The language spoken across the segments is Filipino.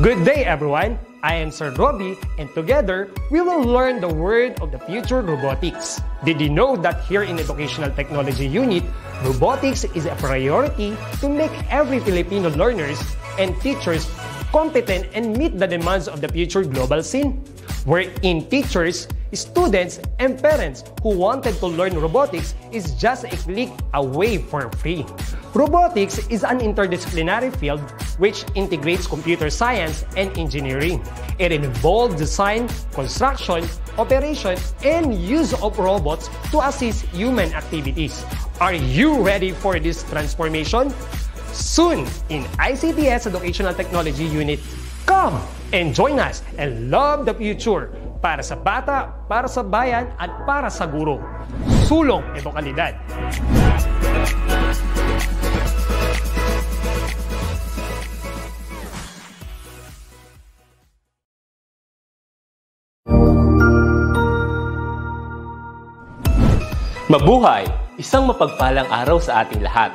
Good day, everyone! I am Sir Robbie, and together, we will learn the word of the future robotics. Did you know that here in Educational Technology Unit, robotics is a priority to make every Filipino learners and teachers competent and meet the demands of the future global scene, wherein teachers Students and parents who wanted to learn robotics is just a click away for free. Robotics is an interdisciplinary field which integrates computer science and engineering. It involves design, construction, operation, and use of robots to assist human activities. Are you ready for this transformation? Soon in ICTS Educational Technology Unit, come and join us and love the future para sa bata, para sa bayan at para sa guro. Sulong ito Mabuhay! Isang mapagpalang araw sa ating lahat.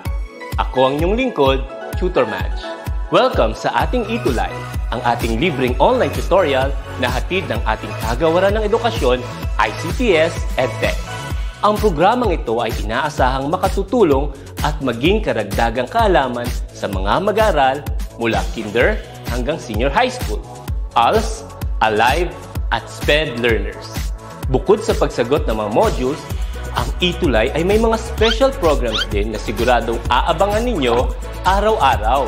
Ako ang inyong lingkod, Tutor Match. Welcome sa ating Ito Live ang ating libreng online tutorial na hatid ng ating kagawaran ng edukasyon, ICTS EdTech. Ang programang ito ay inaasahang makatutulong at maging karagdagang kaalaman sa mga mag-aaral mula kinder hanggang senior high school, ALS, ALIVE, at SPED learners. Bukod sa pagsagot ng mga modules, ang itulay ay may mga special programs din na siguradong aabangan ninyo araw-araw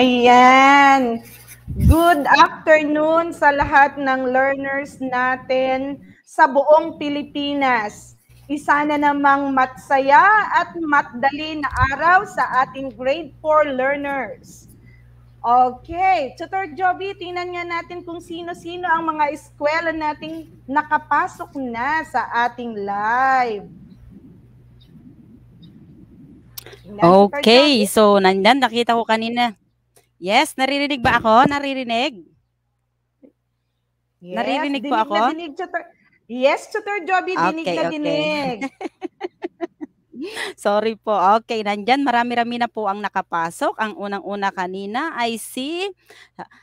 Ayan. Good afternoon sa lahat ng learners natin sa buong Pilipinas. Isa na namang matsaya at matdali na araw sa ating grade 4 learners. Okay, Tutor Joby, tingnan nga natin kung sino-sino ang mga eskwela nating nakapasok na sa ating live. okay, so nandan nakita ko kanina Yes, naririnig ba ako? Naririnig? Yes, naririnig po ako? Na dinig, Chuter. Yes, Chuter Joby, dinig na okay. dinig. Sorry po. Okay, nandyan marami-rami na po ang nakapasok. Ang unang-una kanina ay si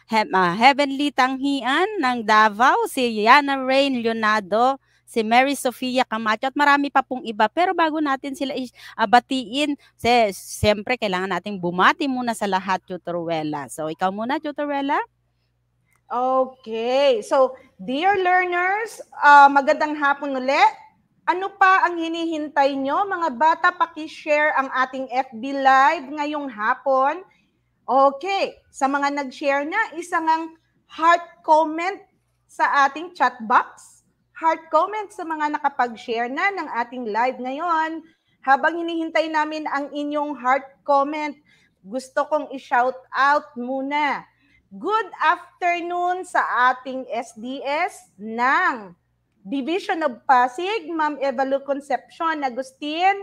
he- uh, Heavenly Tanghian ng Davao, si Yana Rain Leonardo si Mary Sofia Camacho at marami pa pong iba. Pero bago natin sila abatiin, ah, batiin, si, siyempre kailangan nating bumati muna sa lahat, Tutoruela. So ikaw muna, Tutoruela. Okay. So, dear learners, uh, magandang hapon ulit. Ano pa ang hinihintay nyo? Mga bata, paki-share ang ating FB Live ngayong hapon. Okay. Sa mga nag-share na, isang ang heart comment sa ating chat box heart comment sa mga nakapag-share na ng ating live ngayon. Habang hinihintay namin ang inyong heart comment, gusto kong i-shout out muna. Good afternoon sa ating SDS ng Division of Pasig, Ma'am Evalu Concepcion Agustin,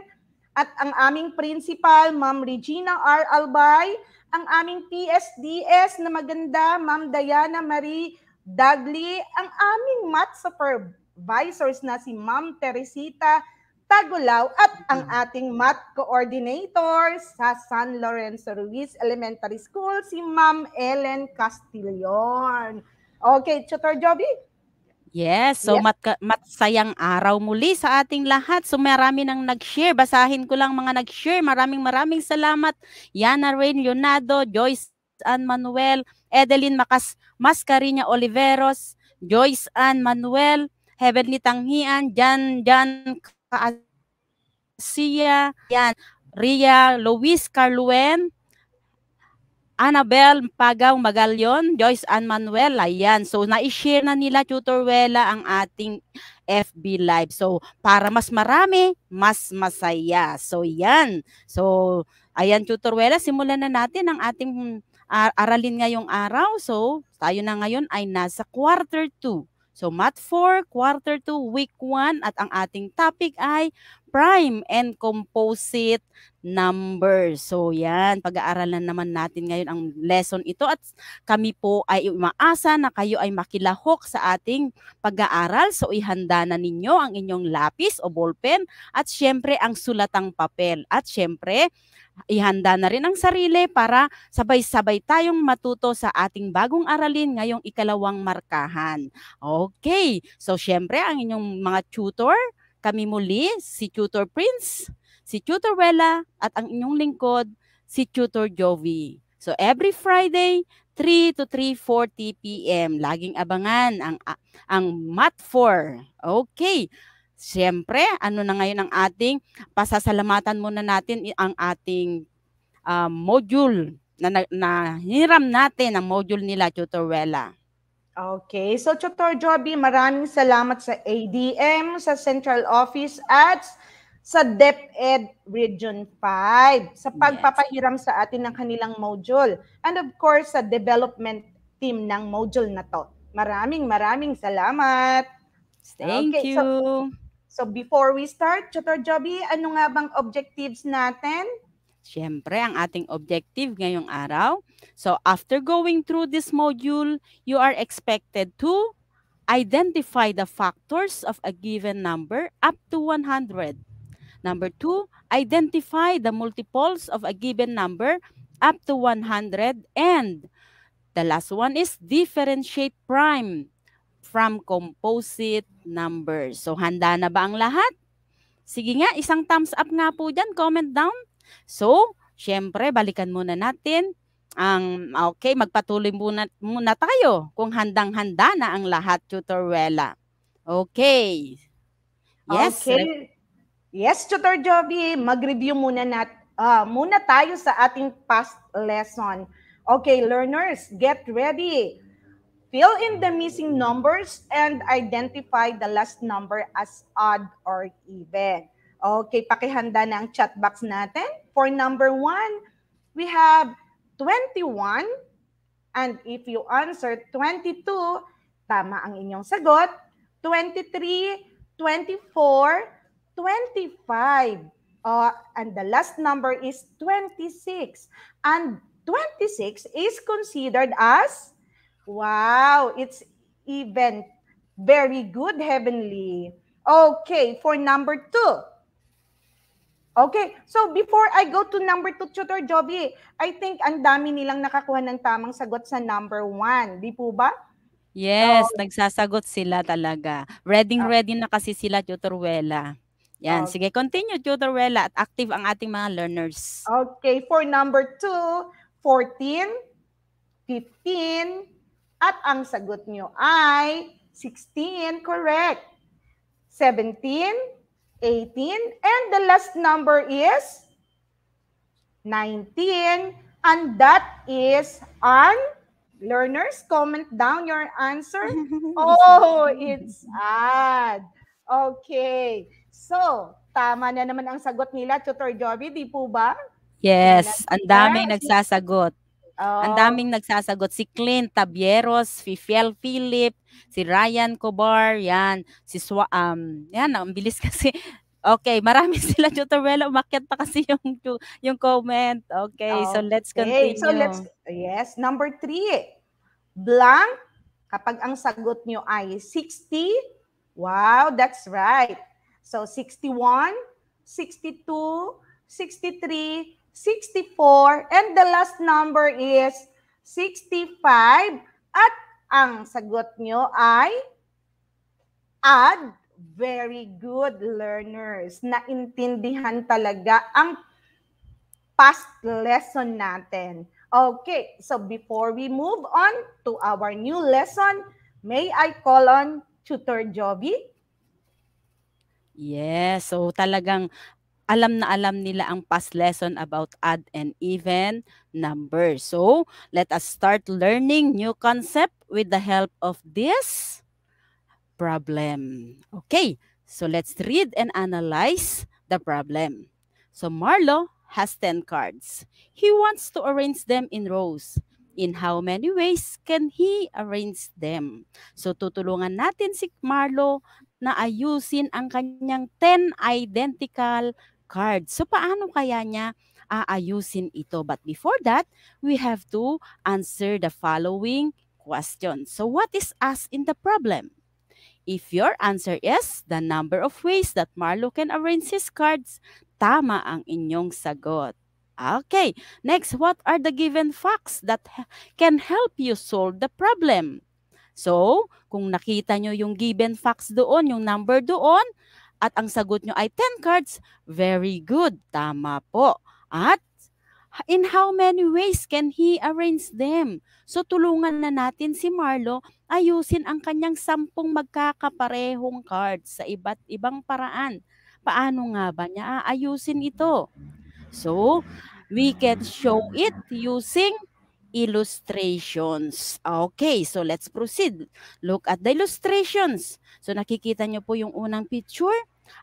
at ang aming principal, Ma'am Regina R. Albay, ang aming PSDS na maganda, Ma'am Diana Marie Dagli, ang aming math superb, Advisors na si Ma'am Teresita Tagulaw at ang mm-hmm. ating math coordinator sa San Lorenzo Ruiz Elementary School, si Ma'am Ellen Castillon. Okay, Tutor Joby? Yes, so yes. Mat, matsayang araw muli sa ating lahat. So marami nang nag-share. Basahin ko lang mga nag-share. Maraming maraming salamat. Yana Rain Leonardo, Joyce Ann Manuel, Edeline Macas Mascarina Oliveros, Joyce Ann Manuel, Heavenly Tanghian, Jan, Jan Kaasia, yan, Ria Luis Carluen, Annabel Pagaw Magalyon, Joyce Ann Manuel, ayan. So, na-share na nila, Tutor Wela, ang ating FB Live. So, para mas marami, mas masaya. So, yan. So, ayan, Tutor Wela, simulan na natin ang ating ar ah, aralin ngayong araw. So, tayo na ngayon ay nasa quarter 2. So Math 4, Quarter 2, Week 1 at ang ating topic ay prime and composite numbers. So yan, pag-aaralan naman natin ngayon ang lesson ito at kami po ay umaasa na kayo ay makilahok sa ating pag-aaral. So ihanda na ninyo ang inyong lapis o ballpen at syempre ang sulatang papel at syempre ihanda na rin ang sarili para sabay-sabay tayong matuto sa ating bagong aralin ngayong ikalawang markahan. Okay, so syempre ang inyong mga tutor, kami muli, si Tutor Prince, si Tutor Wella, at ang inyong lingkod, si Tutor Jovi. So every Friday, 3 to 3.40 p.m. Laging abangan ang, ang Math 4. Okay. Siyempre, ano na ngayon ang ating pasasalamatan muna natin ang ating uh, module na, na, na hiniram natin ang module nila, Tutorwella. Okay. So, Tutor Joby, maraming salamat sa ADM, sa Central Office, at sa DepEd Region 5 sa pagpapahiram sa atin ng kanilang module. And of course, sa development team ng module na to. Maraming maraming salamat. Thank okay, you. So, So before we start, Tutor Joby, ano nga bang objectives natin? Siyempre, ang ating objective ngayong araw. So after going through this module, you are expected to identify the factors of a given number up to 100. Number two, identify the multiples of a given number up to 100. And the last one is differentiate prime from composite numbers. So handa na ba ang lahat? Sige nga, isang thumbs up nga po dyan, comment down. So, syempre, balikan muna natin ang, okay, magpatuloy muna, muna tayo kung handang-handa na ang lahat, Tutoruela. Okay. Yes. Okay. Yes, Tutor Joby, mag-review muna, nat, uh, muna tayo sa ating past lesson. Okay, learners, get ready. Fill in the missing numbers and identify the last number as odd or even. Okay, pakihanda na ang chat box natin. For number one, we have 21. And if you answer 22, tama ang inyong sagot. 23, 24, 25. Uh, and the last number is 26. And 26 is considered as Wow, it's even very good, Heavenly. Okay, for number two. Okay, so before I go to number two, Tutor Joby, I think ang dami nilang nakakuha ng tamang sagot sa number one. Di po ba? Yes, so, nagsasagot sila talaga. Ready-ready okay. Ah. na kasi sila, Tutor Wella. Yan, okay. Oh. sige, continue, Tutor Wella. At active ang ating mga learners. Okay, for number two, 14, 15, at ang sagot nyo ay 16, correct. 17, 18, and the last number is 19, and that is an learners, comment down your answer. oh, it's ad. Okay. So, tama na naman ang sagot nila, Tutor Joby, di po ba? Yes, ang daming nagsasagot. Oh. Ang daming nagsasagot. Si Clint Tabieros, Fifiel Philip, si Ryan Cobar, yan. Si Swa, um, yan, ang bilis kasi. Okay, marami sila tutorial. Umakyat pa kasi yung yung comment. Okay, okay, so let's continue. So let's yes, number three. Blank kapag ang sagot nyo ay 60. Wow, that's right. So 61, 62, 63, 64, and the last number is 65. At ang sagot nyo ay add. Very good learners. Naintindihan talaga ang past lesson natin. Okay, so before we move on to our new lesson, may I call on Tutor Jovi? Yes, so talagang alam na alam nila ang past lesson about odd and even numbers. So, let us start learning new concept with the help of this problem. Okay, so let's read and analyze the problem. So, Marlo has 10 cards. He wants to arrange them in rows. In how many ways can he arrange them? So, tutulungan natin si Marlo na ayusin ang kanyang 10 identical card. So paano kaya niya aayusin ito? But before that, we have to answer the following question. So what is asked in the problem? If your answer is the number of ways that Marlo can arrange his cards, tama ang inyong sagot. Okay, next, what are the given facts that can help you solve the problem? So, kung nakita nyo yung given facts doon, yung number doon, at ang sagot nyo ay 10 cards. Very good. Tama po. At in how many ways can he arrange them? So tulungan na natin si Marlo ayusin ang kanyang sampung magkakaparehong cards sa iba't ibang paraan. Paano nga ba niya aayusin ito? So, we can show it using illustrations. Okay, so let's proceed. Look at the illustrations. So nakikita niyo po yung unang picture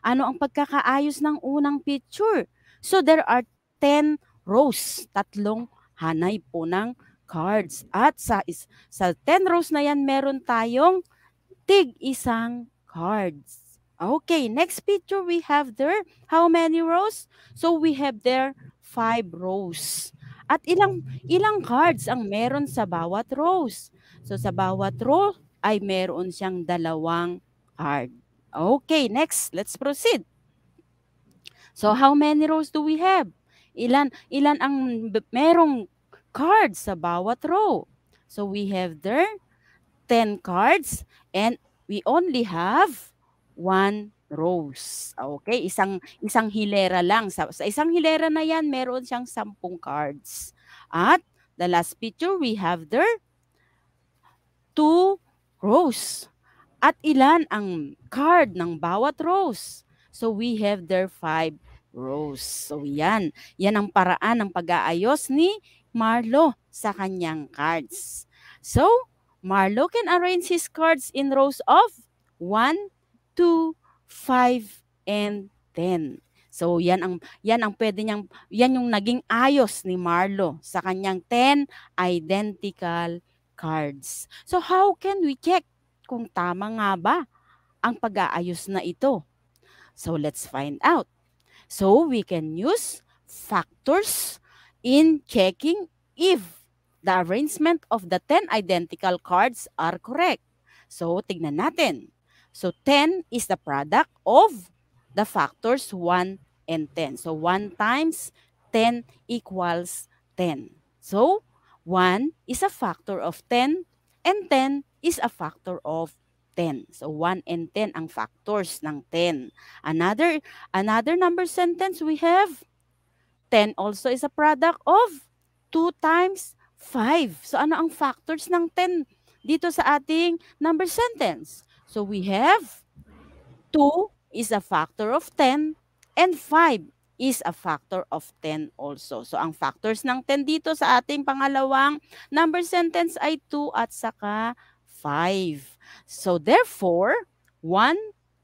ano ang pagkakaayos ng unang picture? So there are 10 rows, tatlong hanay po ng cards. At sa, sa 10 rows na yan, meron tayong tig isang cards. Okay, next picture we have there, how many rows? So we have there five rows. At ilang ilang cards ang meron sa bawat rows? So sa bawat row ay meron siyang dalawang cards. Okay, next. Let's proceed. So, how many rows do we have? Ilan, ilan ang merong cards sa bawat row? So, we have there 10 cards and we only have one rows. Okay, isang isang hilera lang. Sa, sa isang hilera na yan, meron siyang 10 cards. At the last picture, we have there two rows. At ilan ang card ng bawat rose? So we have there five rows. So yan, yan ang paraan ng pag-aayos ni Marlo sa kanyang cards. So, Marlo can arrange his cards in rows of 1, 2, 5, and 10. So yan ang yan ang pwede niyang yan yung naging ayos ni Marlo sa kanyang 10 identical cards. So how can we check kung tama nga ba ang pag-aayos na ito. So let's find out. So we can use factors in checking if the arrangement of the 10 identical cards are correct. So, tignan natin. So, 10 is the product of the factors 1 and 10. So, 1 times 10 equals 10. So, 1 is a factor of 10 and 10 is a factor of 10. So 1 and 10 ang factors ng 10. Another another number sentence we have 10 also is a product of 2 times 5. So ano ang factors ng 10 dito sa ating number sentence? So we have 2 is a factor of 10 and 5 is a factor of 10 also. So ang factors ng 10 dito sa ating pangalawang number sentence ay 2 at saka 5. So therefore, 1,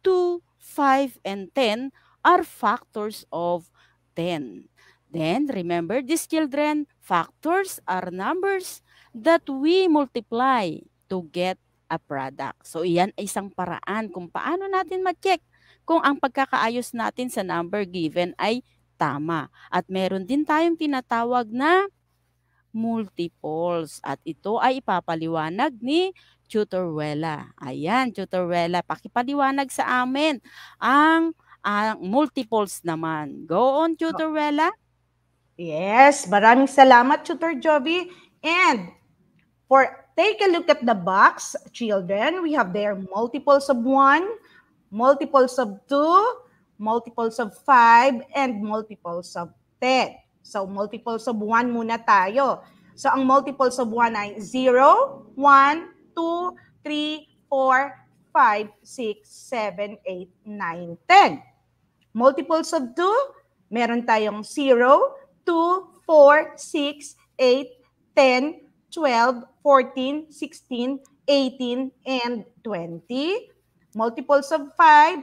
2, 5, and 10 are factors of 10. Then remember these children, factors are numbers that we multiply to get a product. So iyan ay isang paraan kung paano natin ma-check kung ang pagkakaayos natin sa number given ay tama. At meron din tayong tinatawag na multiples. At ito ay ipapaliwanag ni Tutorwella. Ayan, Tutorwella, pakipaliwanag sa amin ang, ang multiples naman. Go on, oh. Tutorwella. Yes, maraming salamat, Tutor Jovi. And for take a look at the box, children, we have there multiples of 1, multiples of 2, multiples of 5, and multiples of 10. So multiples of 1 muna tayo. So ang multiples of 1 ay 0, 1, 2, 3, 4, 5, 6, 7, 8, 9, 10. Multiples of 2, meron tayong 0, 2, 4, 6, 8, 10, 12, 14, 16, 18, and 20. Multiples of 5,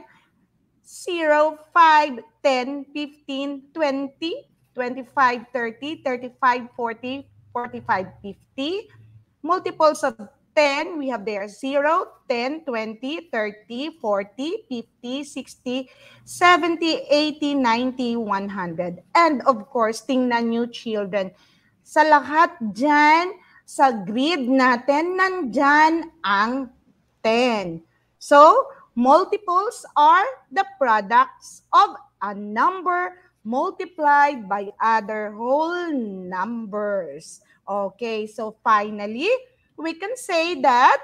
0, 5, 10, 15, 20, 25, 30, 35, 40, 45, 50. Multiples of 10, we have there 0, 10, 20, 30, 40, 50, 60, 70, 80, 90, 100. And of course, tingnan nyo children. Sa lahat dyan, sa grid natin, nandyan ang 10. So, multiples are the products of a number of multiplied by other whole numbers. Okay, so finally, we can say that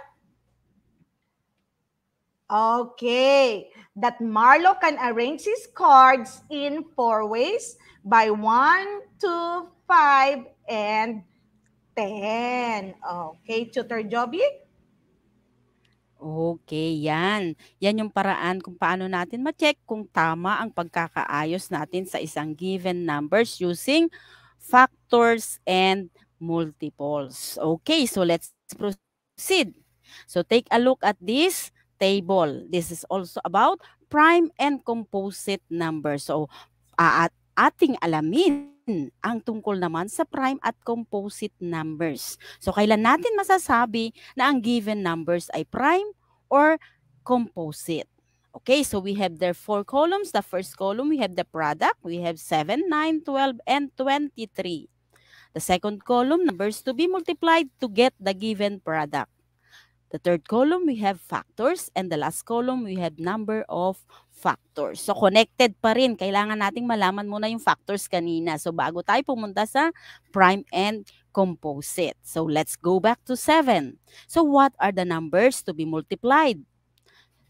Okay, that Marlo can arrange his cards in four ways by one, two, five, and 10. Okay, Tutor Joby, Okay, yan. Yan yung paraan kung paano natin ma-check kung tama ang pagkakaayos natin sa isang given numbers using factors and multiples. Okay, so let's proceed. So take a look at this table. This is also about prime and composite numbers. So uh, ating alamin ang tungkol naman sa prime at composite numbers. So kailan natin masasabi na ang given numbers ay prime or composite? Okay, so we have there four columns. The first column, we have the product. We have 7, 9, 12, and 23. The second column, numbers to be multiplied to get the given product. The third column, we have factors. And the last column, we have number of factors. So connected pa rin. Kailangan nating malaman muna yung factors kanina. So bago tayo pumunta sa prime and composite. So let's go back to 7. So what are the numbers to be multiplied?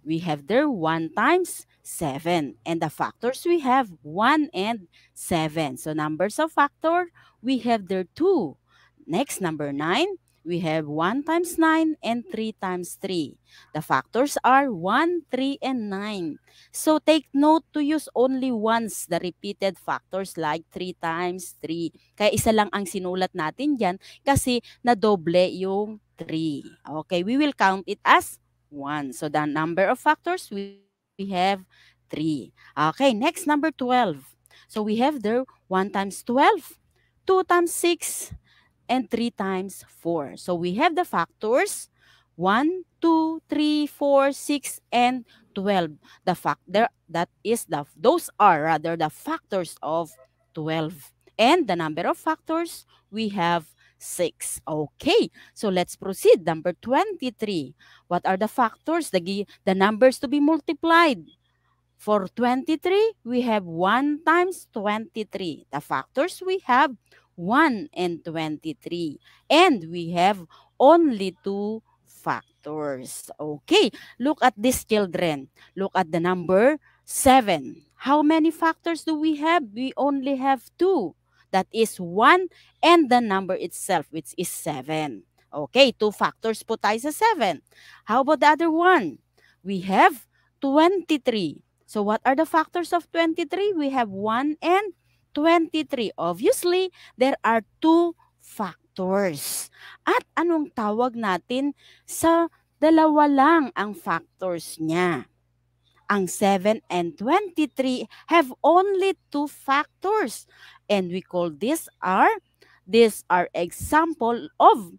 We have there 1 times 7. And the factors we have 1 and 7. So numbers of factor, we have there 2. Next, number 9, we have 1 times 9 and 3 times 3. The factors are 1, 3, and 9. So take note to use only once the repeated factors like 3 times 3. Kaya isa lang ang sinulat natin dyan kasi nadoble yung 3. Okay, we will count it as 1. So the number of factors we, we have 3. Okay, next number 12. So we have there 1 times 12, 2 times 6, and 3 times 4. So we have the factors 1, 2, 3, 4, 6, and 12. The factor that is the those are rather the factors of 12. And the number of factors we have 6. Okay, so let's proceed. Number 23. What are the factors, the, the numbers to be multiplied? For 23, we have 1 times 23. The factors we have 1 and 23. And we have only two factors. Okay, look at this children. Look at the number 7. How many factors do we have? We only have two. That is 1 and the number itself, which is 7. Okay, two factors po tayo sa 7. How about the other one? We have 23. So what are the factors of 23? We have 1 and 23. Obviously, there are two factors. At anong tawag natin sa dalawa lang ang factors niya? Ang 7 and 23 have only two factors and we call these are these are example of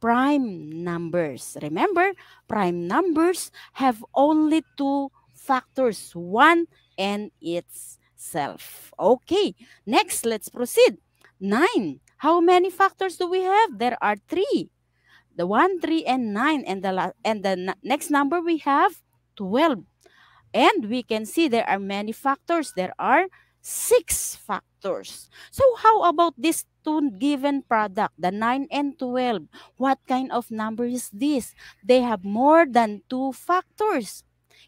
prime numbers. Remember, prime numbers have only two factors, 1 and its self. Okay, next, let's proceed. Nine. How many factors do we have? There are three. The one, three, and nine, and the and the next number we have twelve. And we can see there are many factors. There are six factors. So how about this two given product, the 9 and 12? What kind of number is this? They have more than two factors.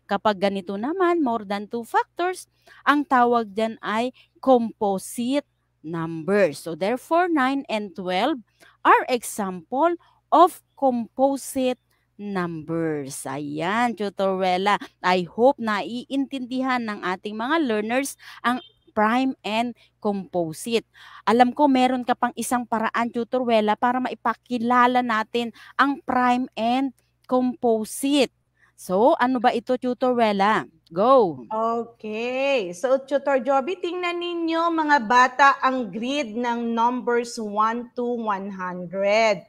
Kapag ganito naman, more than two factors, ang tawag dyan ay composite numbers. So therefore, 9 and 12 are example of composite numbers. Ayan, Tutorella. I hope na iintindihan ng ating mga learners ang prime and composite. Alam ko meron ka pang isang paraan, Tutorella, para maipakilala natin ang prime and composite. So, ano ba ito, Tutorella? Go! Okay. So, Tutor Joby, tingnan ninyo mga bata ang grid ng numbers 1 to 100.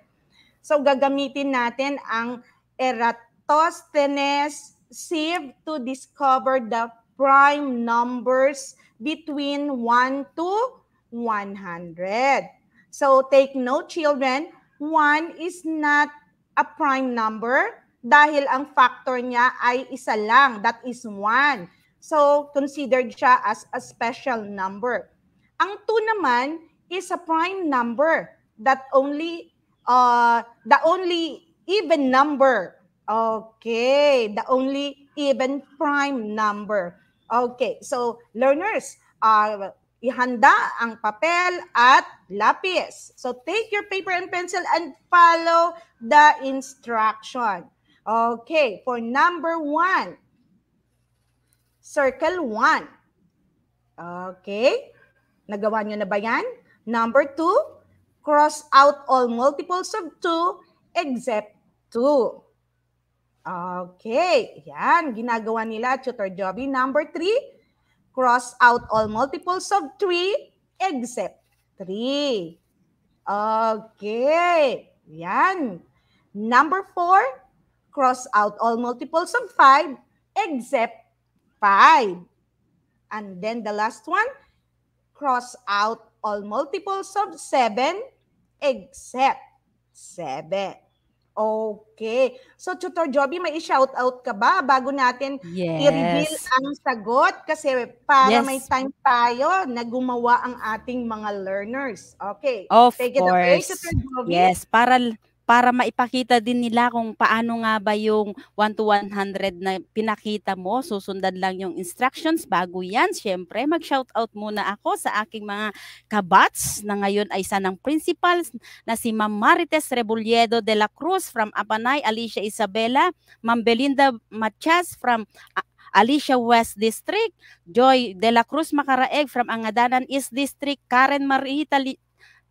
So, gagamitin natin ang Eratosthenes sieve to discover the prime numbers between 1 to 100. So, take note, children. 1 is not a prime number dahil ang factor niya ay isa lang, that is 1. So, considered siya as a special number. Ang 2 naman is a prime number that only uh, the only even number. Okay, the only even prime number. Okay, so learners, uh, ihanda ang papel at lapis. So take your paper and pencil and follow the instruction. Okay, for number one, circle one. Okay, nagawa nyo na ba yan? Number two, cross out all multiples of two except two. Okay, yan, ginagawa nila, Tutor Jobby. Number three, cross out all multiples of three except three. Okay, yan. Number four, cross out all multiples of 5 except 5. And then the last one, cross out all multiples of 7 except 7. Okay. So, Tutor Joby, may i-shout out ka ba bago natin yes. i-reveal ang sagot? Kasi para yes. may time tayo na gumawa ang ating mga learners. Okay. Of Take course. It away, Tutor Joby. Yes, para para maipakita din nila kung paano nga ba yung 1 to 100 na pinakita mo. Susundan lang yung instructions. Bago yan, syempre, mag-shoutout muna ako sa aking mga kabats na ngayon ay isa ng principals na si Ma'am Marites Rebolledo de la Cruz from Apanay, Alicia Isabela, Ma'am Belinda Machas from Alicia West District, Joy De La Cruz Macaraeg from Angadanan East District, Karen Marita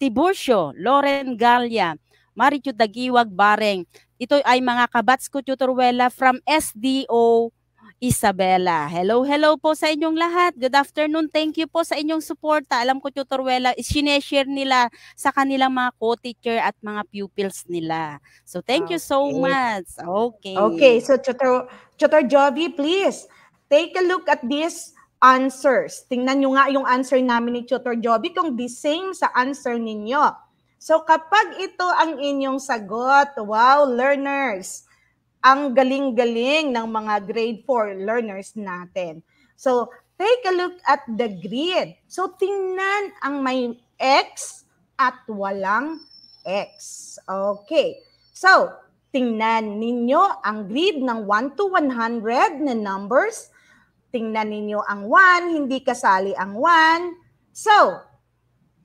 Tiburcio, Loren Galia, Marichu Dagiwag Bareng. Ito ay mga kabats ko tutorwela from SDO Isabela. Hello, hello po sa inyong lahat. Good afternoon. Thank you po sa inyong suporta. Alam ko, Tutor Wella, sineshare nila sa kanilang mga co-teacher at mga pupils nila. So, thank you so much. Okay. Okay, so Tutor, Tutor Jovi, please, take a look at this answers. Tingnan nyo nga yung answer namin ni Tutor Jovi kung the same sa answer ninyo. So kapag ito ang inyong sagot, wow, learners, ang galing-galing ng mga grade 4 learners natin. So take a look at the grid. So tingnan ang may X at walang X. Okay. So, tingnan ninyo ang grid ng 1 to 100 na numbers. Tingnan ninyo ang 1, hindi kasali ang 1. So,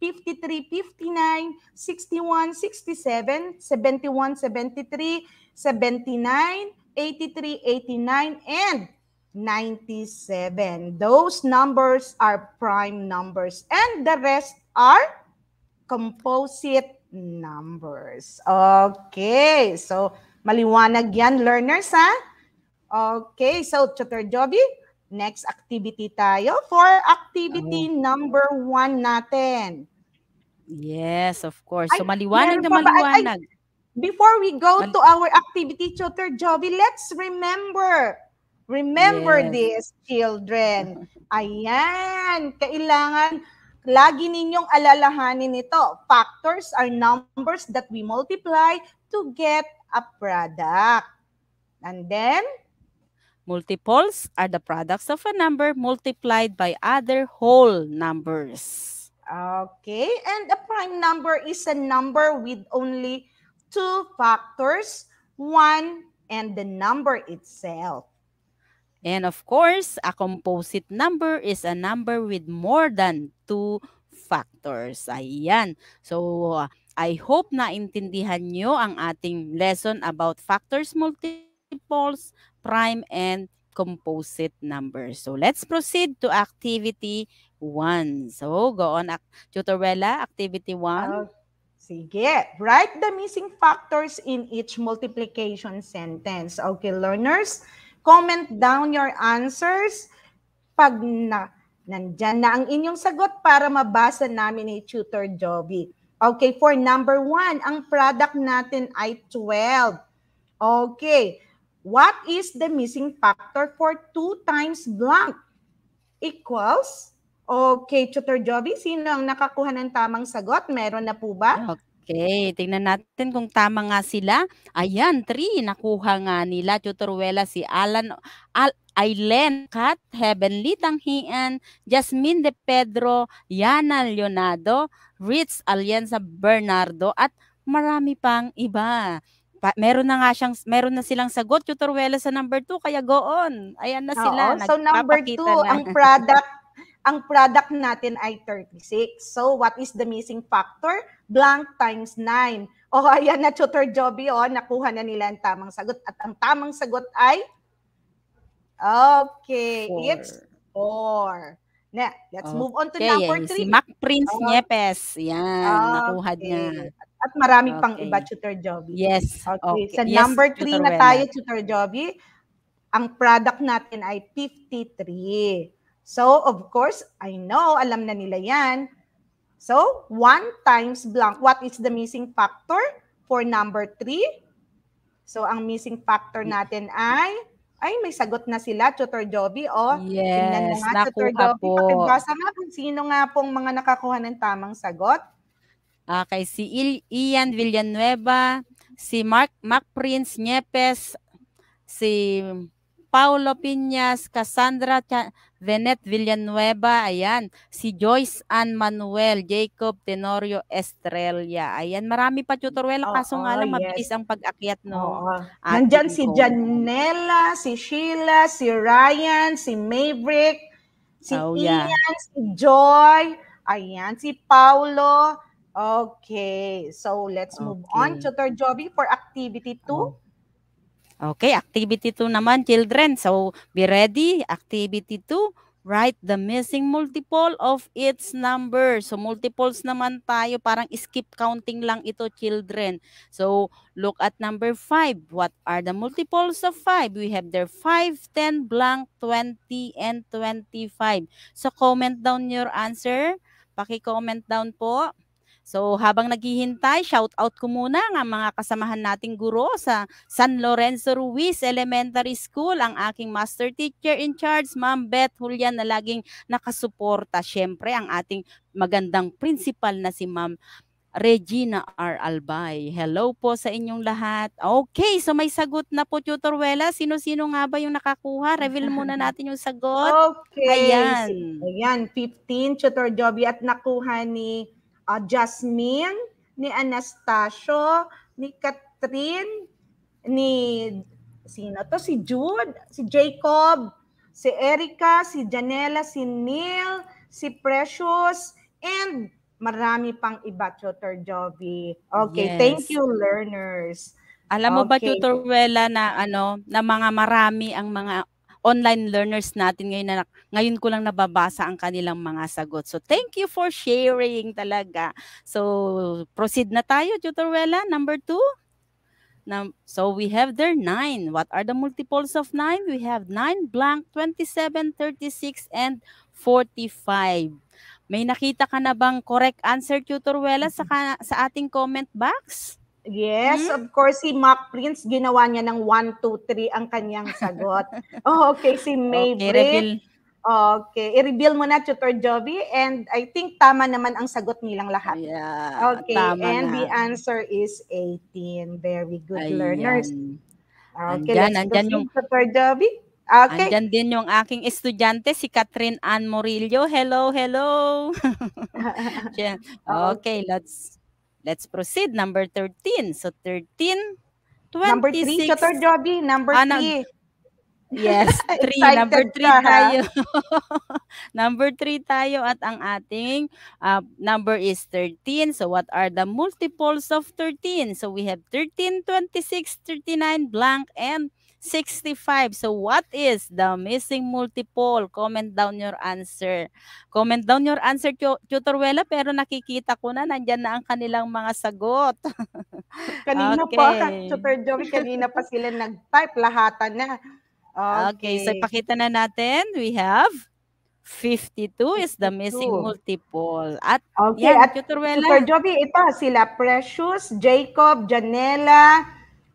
53, 59, 61, 67, 71, 73, 79, 83, 89, and 97. Those numbers are prime numbers and the rest are composite numbers. Okay, so maliwanag yan learners ha? Okay, so Tutor Joby, Next activity tayo for activity oh. number one natin. Yes, of course. So maliwanag na maliwanag. Ba, ay, before we go Mal- to our activity, Chotter Joby, let's remember. Remember yes. this, children. Ayan, kailangan lagi ninyong alalahanin ito. Factors are numbers that we multiply to get a product. And then, Multiples are the products of a number multiplied by other whole numbers. Okay, and a prime number is a number with only two factors, one and the number itself. And of course, a composite number is a number with more than two factors. Ayan. So, uh, I hope na intindihan nyo ang ating lesson about factors multiples, prime and composite numbers. So let's proceed to activity 1. So go on, Tutorella, activity 1. Ah, sige. Write the missing factors in each multiplication sentence. Okay, learners, comment down your answers. Pag na, nandyan na ang inyong sagot para mabasa namin ni Tutor Joby. Okay, for number 1, ang product natin ay 12. Okay. What is the missing factor for 2 times blank? Equals? Okay, Tutor Jovi, sino ang nakakuha ng tamang sagot? Meron na po ba? Okay, tingnan natin kung tama nga sila. Ayan, 3. Nakuha nga nila, Tutor Wela, si Alan, Al, Ailen Kat, Heavenly Tanghian, Jasmine De Pedro, Yana Leonardo, Ritz Alianza Bernardo, at marami pang iba pa, meron na nga siyang meron na silang sagot yung Torwela sa number 2 kaya go on. Ayan na sila. Oo, so number 2 ang product ang product natin ay 36. So what is the missing factor? Blank times 9. Oh, ayan na Tutor Joby oh, nakuha na nila ang tamang sagot at ang tamang sagot ay Okay, four. it's 4. Na, let's okay. move on to number 3. Si Mac Prince oh. Nieves. Yan, okay. nakuha niya. At marami okay. pang iba, Tutor Joby. Yes. Okay. okay. Sa so, yes, number 3 na tayo, Tutor Joby, ang product natin ay 53. So, of course, I know, alam na nila yan. So, 1 times blank. What is the missing factor for number 3? So, ang missing factor natin ay ay, may sagot na sila, Tutor Joby. O, yes, tingnan mo nga, Tutor Joby. Pakibasa nga kung sino nga pong mga nakakuha ng tamang sagot. Okay, si Il- Ian Villanueva, si Mark Mac Prince Niepes, si Paulo Piñas, Cassandra Ch- Venet Villanueva, ayan, si Joyce Ann Manuel, Jacob Tenorio Estrella. Ayan, marami pa tutorial kaso nga lang yes. mabilis ang pag-akyat no. Oo. Ah, Nandyan si Janella, si Sheila, si Ryan, si Maverick, si oh, Ian, yeah. si Joy, ayan, si Paulo, Okay, so let's move okay. on, Tutor Joby, for activity 2. Okay, activity 2 naman, children. So, be ready. Activity 2, write the missing multiple of its number. So, multiples naman tayo. Parang skip counting lang ito, children. So, look at number 5. What are the multiples of 5? We have there 5, 10, blank, 20, and 25. So, comment down your answer. Paki-comment down po. So habang naghihintay, shout out ko muna ang mga kasamahan nating guro sa San Lorenzo Ruiz Elementary School, ang aking master teacher in charge, Ma'am Beth Julian na laging nakasuporta. Siyempre, ang ating magandang principal na si Ma'am Regina R. Albay. Hello po sa inyong lahat. Okay, so may sagot na po, Tutor Wela. Sino-sino nga ba yung nakakuha? Reveal muna natin yung sagot. Okay. Ayan. Ayan, 15, Tutor Joby. At nakuha ni uh, Jasmine, ni Anastasio, ni Catherine, ni sino to? Si Jude, si Jacob, si Erica, si Janela, si Neil, si Precious, and marami pang iba, Tutor Jovi. Okay, yes. thank you learners. Alam mo okay. ba, Tutor Wela, na, ano, na mga marami ang mga online learners natin ngayon na ngayon ko lang nababasa ang kanilang mga sagot. So thank you for sharing talaga. So proceed na tayo, Tutorwella. Number two. Now, so we have there 9. What are the multiples of 9? We have 9, blank, 27, 36, and 45. May nakita ka na bang correct answer, Tutor Wella, sa, mm-hmm. sa ating comment box? Yes, mm-hmm. of course, si Mac Prince, ginawa niya ng 1, 2, 3 ang kanyang sagot. Oh, okay, si May okay, reveal. Okay, i-reveal mo na, Tutor Joby. And I think tama naman ang sagot nilang lahat. Yeah, okay, and na. the answer is 18. Very good Ayan. learners. Okay, andyan, let's andyan yung... Tutor Joby. Okay. Andyan din yung aking estudyante, si Catherine Ann Morillo. Hello, hello. okay, let's Let's proceed. Number 13. So 13, 26. Number 3, Chotor Joby. Number 3. Ah, Yes, 3. number 3 tayo. number 3 tayo at ang ating uh, number is 13. So what are the multiples of 13? So we have 13, 26, 39, blank, and 65. So what is the missing multiple? Comment down your answer. Comment down your answer, Tutor Wella, pero nakikita ko na, nandyan na ang kanilang mga sagot. kanina okay. Ah, pa, Tutor Joey, kanina pa sila nag-type, lahatan na. Okay. okay, so pakita na natin. We have 52 is the missing 52. multiple. At, okay, yan, at Tutor Tutor Joey, ito sila Precious, Jacob, Janela,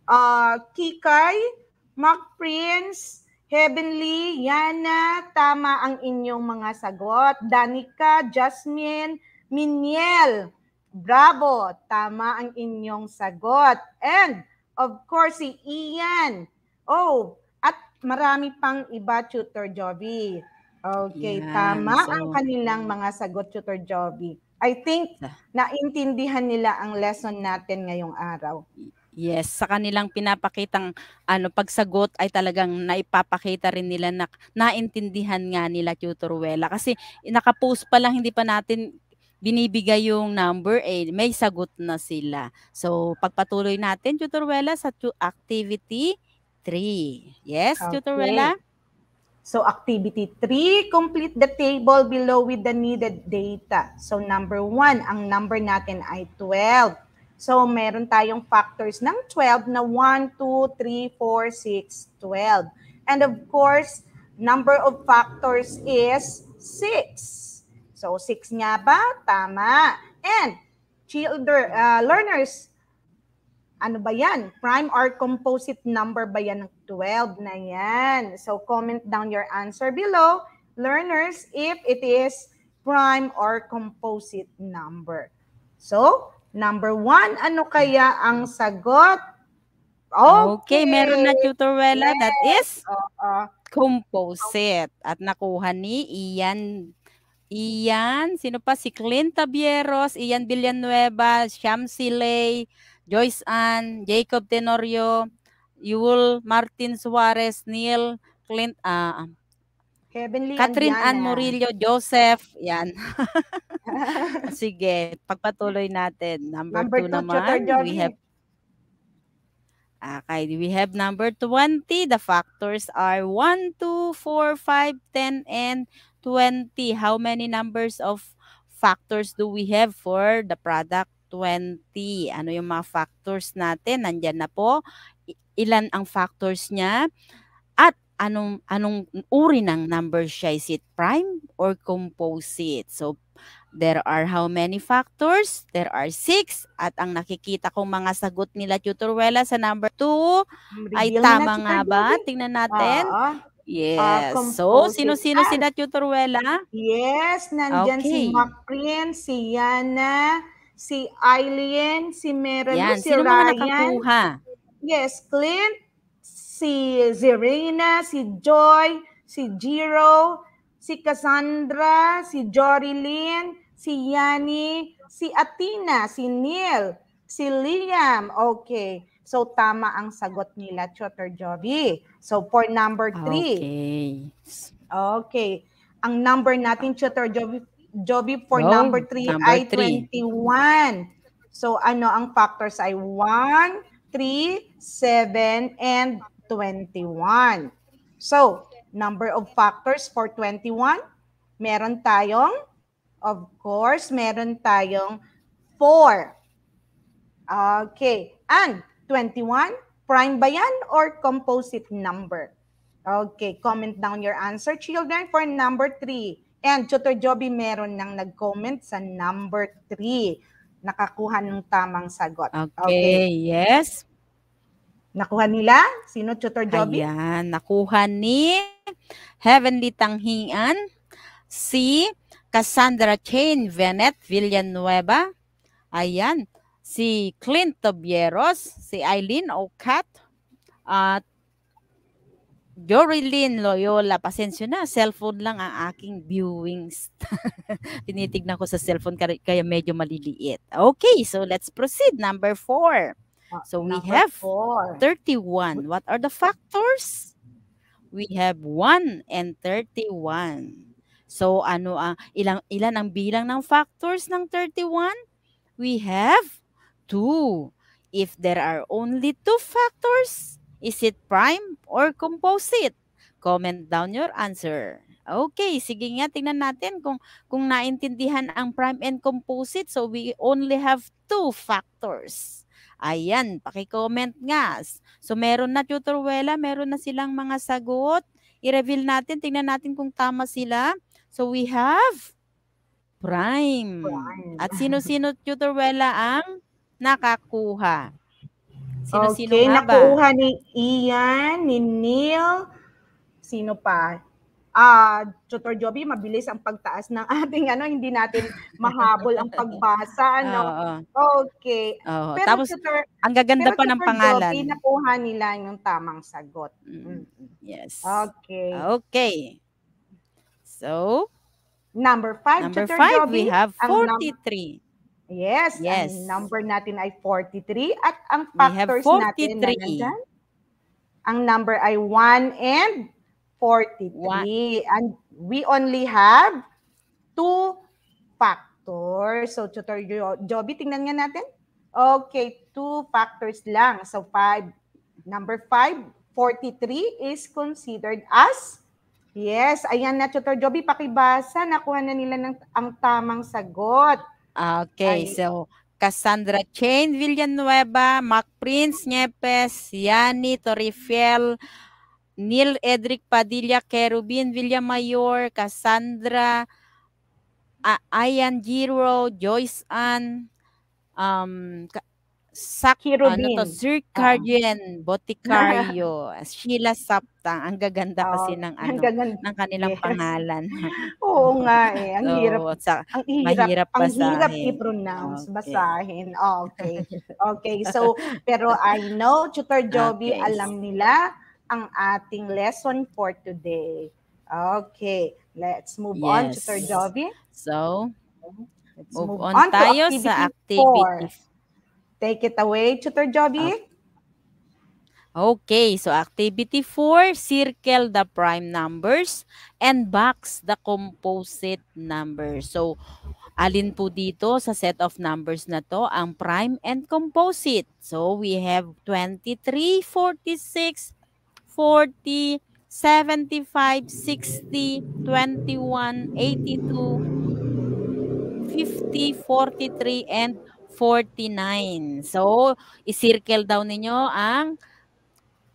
uh, Kikay, Mark Prince, Heavenly, Yana, tama ang inyong mga sagot. Danica, Jasmine, Miniel, bravo, tama ang inyong sagot. And of course si Ian. Oh, at marami pang iba, Tutor Joby. Okay, yes. tama so, ang kanilang mga sagot, Tutor Joby. I think naintindihan nila ang lesson natin ngayong araw. Yes, sa kanilang pinapakitang ano pagsagot ay talagang naipapakita rin nila na naintindihan nga nila Tutor Wella kasi nakapost pa lang hindi pa natin binibigay yung number eh may sagot na sila. So pagpatuloy natin Tutor Wella sa activity 3. Yes, okay. Tutor Wella? So activity 3, complete the table below with the needed data. So number 1, ang number natin ay 12. So, meron tayong factors ng 12 na 1, 2, 3, 4, 6, 12. And of course, number of factors is 6. So, 6 nga ba? Tama. And, children, uh, learners, ano ba yan? Prime or composite number ba yan ng 12 na yan? So, comment down your answer below, learners, if it is prime or composite number. So, Number one, ano kaya ang sagot? Okay, okay meron na Tutor Wella. Yes. That is uh -uh. composite. At nakuha ni Ian Ian, sino pa? Si Clint Tabieros, Ian Villanueva, Sham Siley, Joyce Ann, Jacob Tenorio, Yul Martin Suarez, Neil Clint, uh, Heavenly Catherine Ann Murillo Joseph, yan. Sige, pagpatuloy natin. Number, number two, two naman, we have Okay, we have number 20. The factors are 1, 2, 4, 5, 10, and 20. How many numbers of factors do we have for the product 20? Ano yung mga factors natin? Nandyan na po. Ilan ang factors niya? anong anong uri ng number siya is it prime or composite so there are how many factors there are six at ang nakikita kong mga sagot nila tutor Wella sa number 2 ay tama nga ba eh. tingnan natin uh, Yes. Uh, so, sino-sino ah! si Nat Tutoruela? Yes, nandiyan okay. si Macrin, si Yana, si Aileen, si Merilu, si sino Ryan. Sino mga nakakuha? Yes, Clint, si Zerina, si Joy, si Jiro, si Cassandra, si Jorilyn, si Yani, si Athena, si Neil, si Liam. Okay. So, tama ang sagot nila, Chotter Jovi. So, for number three. Okay. Okay. Ang number natin, Chotter Jovi, Jovi for oh, number three number ay three. 21. So, ano ang factors ay 1, 3, 7, and 21. So, number of factors for 21, meron tayong, of course, meron tayong 4. Okay. And 21, prime ba yan or composite number? Okay, comment down your answer, children, for number 3. And Tutor Joby, meron nang nag-comment sa number 3. Nakakuha ng tamang sagot. Okay, okay. yes. Nakuha nila? Sino Tutor Joby? Ayan, nakuha ni Heavenly Tanghian, si Cassandra Chain Venet Villanueva, ayan, si Clint Tobieros, si Eileen Ocat, at Jorilyn Loyola, pasensyo na, cellphone lang ang aking viewing Tinitignan ko sa cellphone kaya medyo maliliit. Okay, so let's proceed. Number four. So we Number have four. 31. What are the factors? We have 1 and 31. So ano ang uh, ilang ilan ang bilang ng factors ng 31? We have 2. If there are only two factors, is it prime or composite? Comment down your answer. Okay, sige nga, tingnan natin kung, kung naintindihan ang prime and composite. So, we only have two factors. Ayan, pakicomment nga. So meron na Tutor Wela, meron na silang mga sagot. I-reveal natin, tingnan natin kung tama sila. So we have Prime. At sino-sino Tutor Wela ang nakakuha? Sino-sino okay, nga ba? nakuha ni Ian, ni Neil, sino pa? uh, ah, Tutor Joby, mabilis ang pagtaas ng ating ano, hindi natin mahabol ang pagbasa, ano. Oh, okay. Oh, pero Tapos, Tutor, ang gaganda pero, pa ng pangalan. Joby, nakuha nila yung tamang sagot. Mm. mm. Yes. Okay. Okay. So, number five, number Tutor five, Joby, we have 43. Yes, yes. Ang number natin ay 43 at ang factors natin na nandyan, ang number ay 1 and 43. What? And we only have two factors. So, Tutor Joby, tingnan nga natin. Okay, two factors lang. So, five, number five, 43 is considered as Yes, ayan na Tutor Joby, pakibasa. Nakuha na nila ng, ang tamang sagot. Okay, Ay, so Cassandra Chain Villanueva, Mac Prince Niepes, Yani Torrifiel, Neil Edric Padilla, Kerubin Villamayor, Cassandra, uh, Ayan Giro, Joyce Ann, um, Sak, Kirubin. ano to, Sir Cardian, uh, Boticario, Sheila Saptang. Ang gaganda oh, kasi ng, ano, ng kanilang yes. pangalan. Oo nga eh. Ang so, hirap. Sa, ang hirap, mahirap basahin. Ang hirap i-pronounce, okay. basahin. Okay. Okay. So, pero I know, Tutor Joby, okay. alam nila ang ating lesson for today. Okay, let's move yes. on to Sir Jovi. So, let's move, move on, on tayo activity sa activity. Four. Take it away, Tutor Jovi. Okay. Ah. Okay, so activity 4, circle the prime numbers and box the composite numbers. So, alin po dito sa set of numbers na to ang prime and composite. So, we have 23, 46, 40, 75, 60, 21, 82, 50, 43, and 49. So, i-circle daw ninyo ang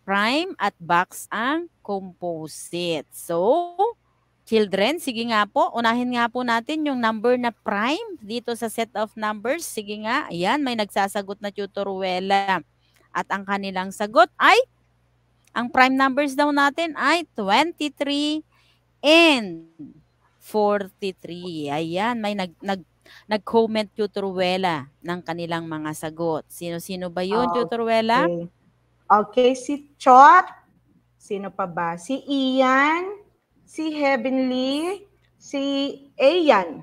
prime at box ang composite. So, children, sige nga po, unahin nga po natin yung number na prime dito sa set of numbers. Sige nga, ayan, may nagsasagot na tutor Wella. At ang kanilang sagot ay ang prime numbers daw natin ay 23 and 43. Ayan, may nag, nag nag-comment Tutoruela ng kanilang mga sagot. Sino-sino ba yun, ah, okay. Tutoruela? Okay, si Chot. Sino pa ba? Si Ian, si Heavenly, si Ayan,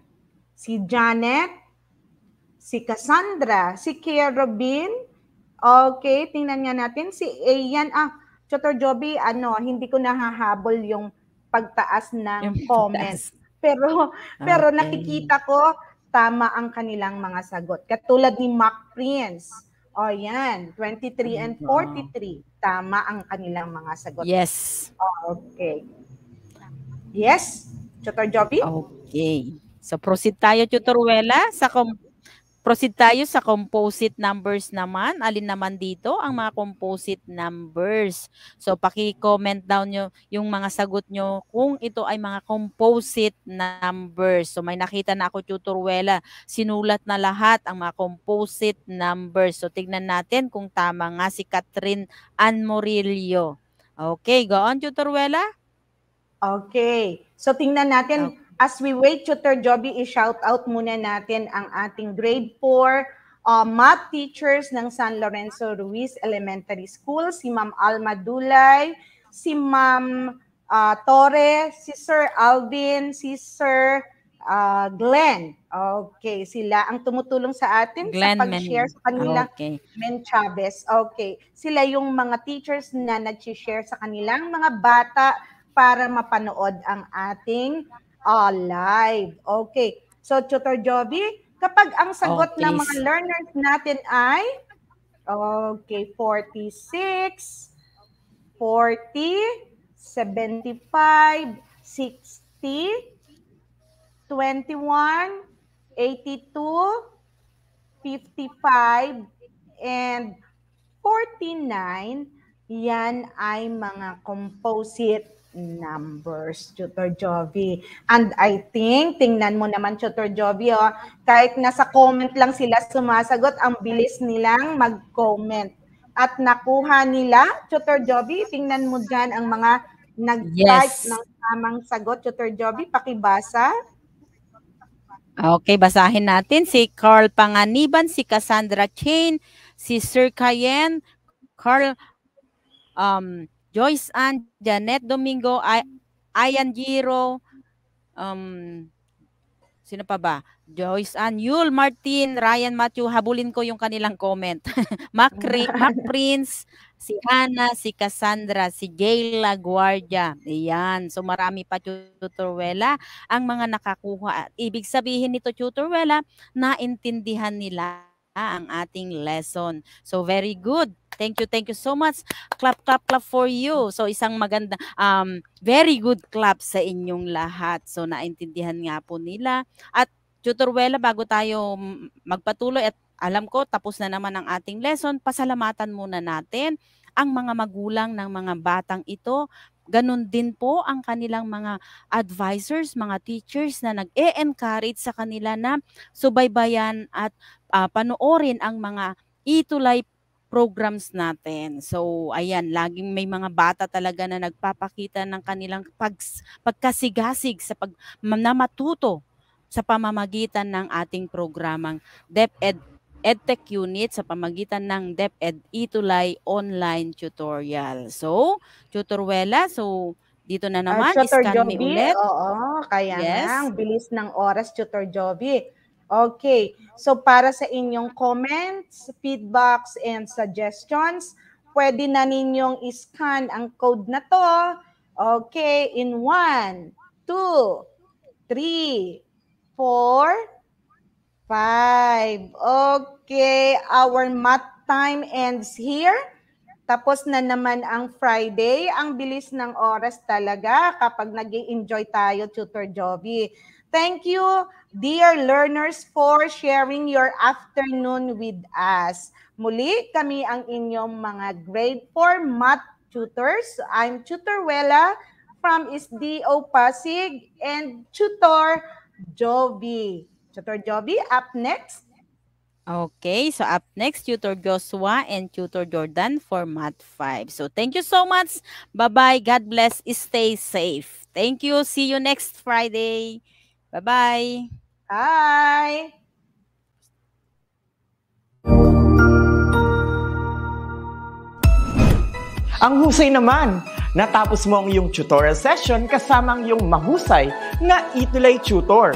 si Janet, si Cassandra, si Kia Robin. Okay, tingnan nga natin si Ayan. Ah, Chotor Joby, ano, hindi ko nahahabol yung pagtaas ng yung comments. Pagtaas. Pero ah, pero okay. nakikita ko tama ang kanilang mga sagot. Katulad ni Mac Prince. O oh, yan, 23 and 43. Ah. Tama ang kanilang mga sagot. Yes. Oh, okay. Yes, Tutor Joby? Okay. So proceed tayo, Tutor Wela, sa, com- Proceed tayo sa composite numbers naman. Alin naman dito ang mga composite numbers? So, paki-comment down nyo yung mga sagot nyo kung ito ay mga composite numbers. So, may nakita na ako, Tutor Wela. Sinulat na lahat ang mga composite numbers. So, tignan natin kung tama nga si Catherine Ann Morillo. Okay, go on, Tutor Wela. Okay. So, tingnan natin. Okay As we wait, Tutor Joby, i-shout out muna natin ang ating grade 4 uh, math teachers ng San Lorenzo Ruiz Elementary School, si Ma'am Alma Dulay, si Ma'am uh, Torre, si Sir Alvin, si Sir uh, Glenn. Okay, sila ang tumutulong sa atin Glenn sa pag-share sa kanila. Okay. Men Chavez. Okay, sila yung mga teachers na nag-share sa kanilang mga bata para mapanood ang ating alive. Ah, okay. So, Tutor Joby, kapag ang sagot oh, ng mga learners natin ay okay, 46, 40, 75, 60, 21, 82, 55, and 49, yan ay mga composite numbers, Tutor Jovi. And I think, tingnan mo naman, Tutor Jovi, oh, kahit nasa comment lang sila sumasagot, ang bilis nilang mag-comment. At nakuha nila, Tutor Jovi, tingnan mo dyan ang mga nag-type yes. ng tamang sagot, Tutor Jovi, pakibasa. Okay, basahin natin si Carl Panganiban, si Cassandra Chain, si Sir Cayenne, Carl um, Joyce Ann, Janet Domingo, I, Ayan Giro, um, sino pa ba? Joyce Ann, Yul Martin, Ryan Matthew, habulin ko yung kanilang comment. Mac, Mac Prince, si Hannah, si Cassandra, si Gayla Guardia. Ayan. So marami pa tutorwela ang mga nakakuha. At ibig sabihin nito tutorwela, naintindihan nila ang ating lesson. So very good. Thank you, thank you so much. Clap, clap, clap for you. So isang maganda, um, very good clap sa inyong lahat. So naintindihan nga po nila. At Tutor Wella, bago tayo magpatuloy at alam ko tapos na naman ang ating lesson, pasalamatan muna natin ang mga magulang ng mga batang ito Ganon din po ang kanilang mga advisors, mga teachers na nag-e-encourage sa kanila na subaybayan at uh, panoorin ang mga itulay programs natin. So, ayan, laging may mga bata talaga na nagpapakita ng kanilang pag, pagkasigasig sa pag na matuto sa pamamagitan ng ating programang DepEd EdTech unit sa pamagitan ng DepEd Itulay online tutorial. So, tutorwela, so dito na naman, uh, scan Joby. me ulit. Oo, kaya yes. na. bilis ng oras, Tutor Joby. Okay, so para sa inyong comments, feedbacks, and suggestions, pwede na ninyong iscan ang code na to. Okay, in 1, 2, 3, 4, Five. Okay, our math time ends here. Tapos na naman ang Friday. Ang bilis ng oras talaga kapag nag enjoy tayo, Tutor Jovi. Thank you, dear learners, for sharing your afternoon with us. Muli, kami ang inyong mga grade 4 math tutors. I'm Tutor Wella from SDO Pasig and Tutor Jovi. Tutor Joby, up next. Okay, so up next, Tutor Joshua and Tutor Jordan for Math 5. So thank you so much. Bye-bye. God bless. Stay safe. Thank you. See you next Friday. Bye-bye. Bye. Ang husay naman! Natapos mo ang iyong tutorial session kasama ang iyong mahusay na Itulay Tutor